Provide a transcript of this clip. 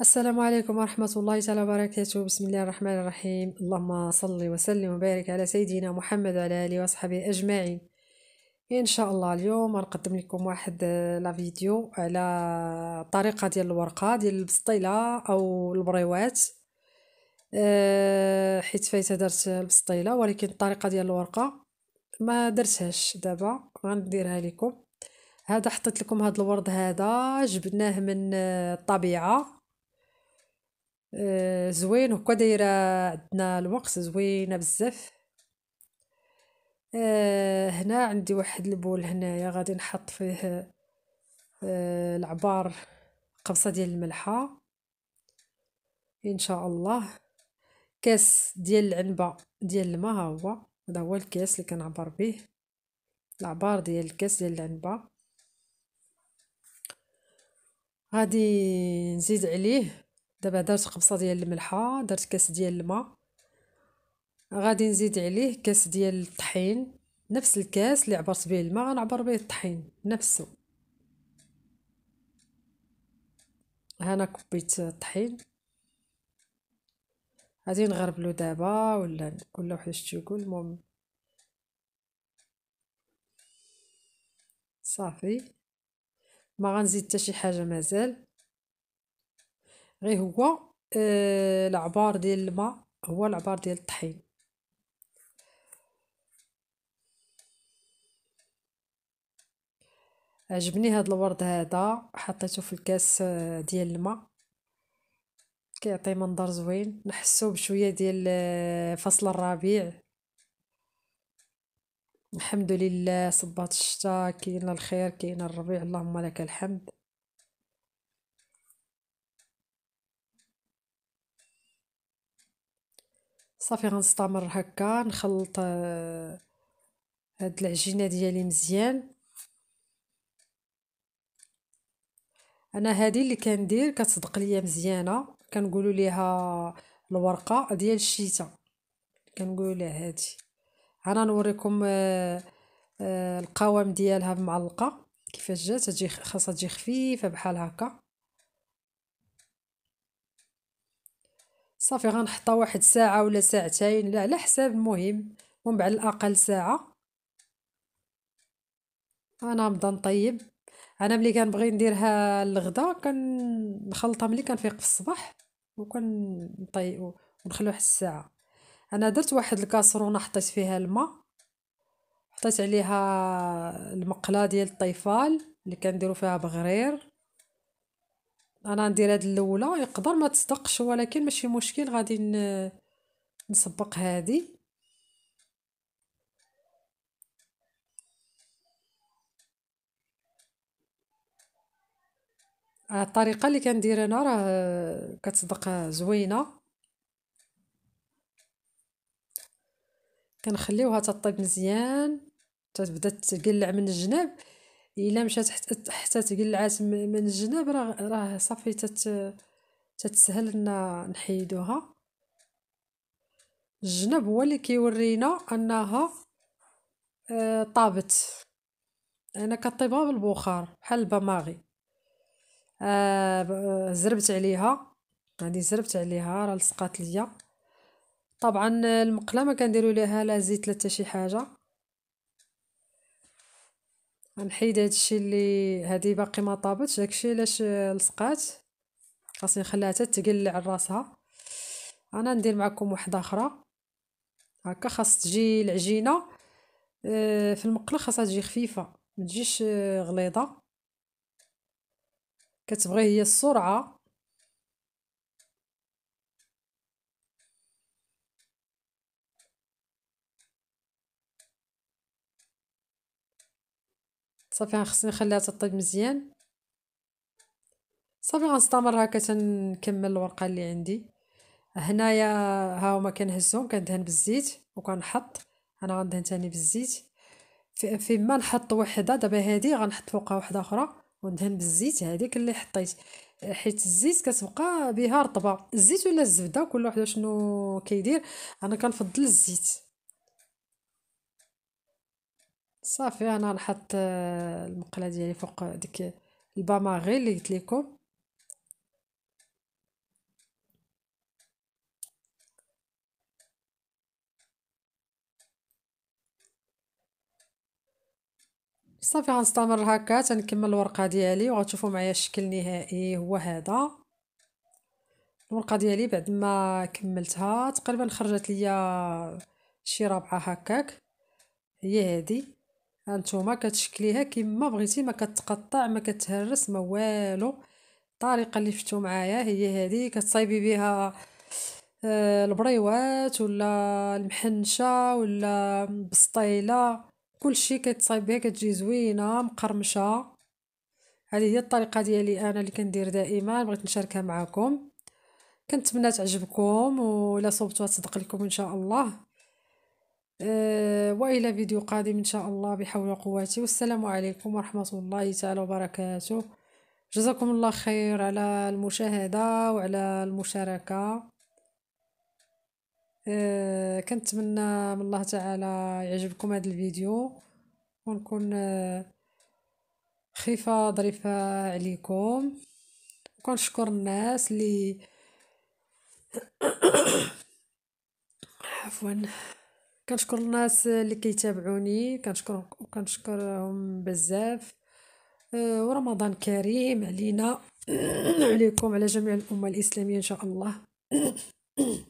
السلام عليكم ورحمة الله تعالى وبركاته بسم الله الرحمن الرحيم اللهم صل وسلم وبارك على سيدنا محمد وعلى آله وصحبه أجمعين إن شاء الله اليوم نقدم لكم واحد آه، فيديو على طريقة ديال الورقة ديال البسطيلة أو البريوات أه حيت فايتة درت البسطيلة ولكن الطريقة ديال الورقة ما درتهاش دابا غنديرها لكم هذا حطيت لكم هذا الورد هذا جبناه من آه، الطبيعة آه، زوين هكا دايره عندنا الوقت زوينه بزاف آه، هنا عندي واحد البول هنايا غادي نحط فيه آه، العبار قبصه ديال الملحه ان شاء الله كاس ديال العنبه ديال الماء ها هو هذا هو الكاس اللي كنعبر به العبار ديال الكاس ديال العنبه غادي نزيد عليه دابا درت قبصه ديال الملحه درت كاس ديال الماء غادي نزيد عليه كاس ديال الطحين نفس الكاس اللي عبرت به الماء غنعبر به الطحين نفسه هنا كبيت الطحين غادي نغربلو دابا ولا كل واحد اش تيقول المهم صافي ما غنزيد حتى شي حاجه مازال غير هو آه العبار ديال الماء هو العبار ديال الطحين عجبني هاد الورد هذا حطيته في الكاس آه، ديال الماء كيعطي منظر زوين نحسو بشويه ديال آه، فصل الربيع الحمد لله صبات الشتاء كاين الخير كاين الربيع اللهم لك الحمد صافي غنستمر هكا نخلط آه، هاد العجينه ديالي مزيان انا هذه اللي كندير كتصدق ليا مزيانه كنقولوا ليها الورقه ديال الشتاء كنقولوا ليها هادي انا نوريكم آه، آه، القوام ديالها بمعلقه كيفاش جات تجي خاصها تجي خفيفه بحال هكا صافي غنحطها واحد ساعه ولا ساعتين لا على حساب المهم ومن بعد الاقل ساعه انا نبدا نطيب انا ملي كنبغي نديرها للغدا كنخلطها ملي كنفيق في الصباح وكنطيب ونخليو واحد الساعه انا درت واحد الكاسرونه حطيت فيها الماء حطيت عليها المقله ديال الطيفال اللي كنديروا فيها بغرير انا ندير هاد الاولى يقدر ما تصدقش ولكن ماشي مشكل غادي نسبق هادي الطريقه اللي كندير انا راه كتصدق زوينه كنخليوها تطيب مزيان تبدا تقلع من الجناب الا مشات حتى تقلعات من الجناب راه راه صافي تت تتسهل لنا نحيدوها الجناب هو اللي كيورينا انها آه، طابت انا كطيبها بالبخار بحال البماغي آه، آه، زربت عليها غادي زربت عليها راه لصقات ليا طبعا المقله ما كنديروا ليها لا زيت لا حتى شي حاجه غنحيد هادشي اللي هادي باقي ما طابتش داكشي علاش لصقات خاصني نخليها حتى تقلع راسها انا ندير معكم واحده اخرى هكا خاص تجي العجينه آه، في المقله خاصها تجي خفيفه ما تجيش آه، غليظه كتبغي هي السرعه صافي خصني نخليها تطيب مزيان صافي غنستمر هكا تنكمل الورقه اللي عندي هنايا ها هما كنهزهم كندهن بالزيت وكنحط انا غندهن تاني بالزيت في فيما نحط وحده دابا هذه غنحط فوقها وحده اخرى وندهن بالزيت هذيك اللي حطيت حيت الزيت كتبقى بها رطبه الزيت ولا الزبده كل واحد شنو كيدير انا كنفضل الزيت صافي انا نحط آه، المقله ديالي فوق ديك الباماغي اللي قلت لكم صافي غنستمر هكا تنكمل الورقه ديالي وغتشوفوا معايا الشكل النهائي هو هذا الورقه ديالي بعد ما كملتها تقريبا خرجت ليا شي رابعه هكاك هي هذه هانتوما كتشكليها كما بغيتي ما كتقطع ما كتهرس ما والو الطريقه اللي شفتو معايا هي هذه كتصايبي بها آه، البريوات ولا المحنشه ولا بسطيله كلشي كتصايب بها كتجي زوينه مقرمشه هذه هي الطريقه ديالي انا اللي كندير دائما بغيت نشاركها معكم كنتمنى تعجبكم ولا صوبتوها تصدق لكم ان شاء الله آه، والى فيديو قادم ان شاء الله بحول قواتي والسلام عليكم ورحمه الله تعالى وبركاته جزاكم الله خير على المشاهده وعلى المشاركه آه، كنتمنى من الله تعالى يعجبكم هذا الفيديو ونكون آه، خفة ظريفه عليكم كنشكر الناس اللي عفوا كنشكر الناس اللي كيتابعوني كنشكر كنشكرهم بزاف آه، ورمضان كريم علينا عليكم على جميع الامه الاسلاميه ان شاء الله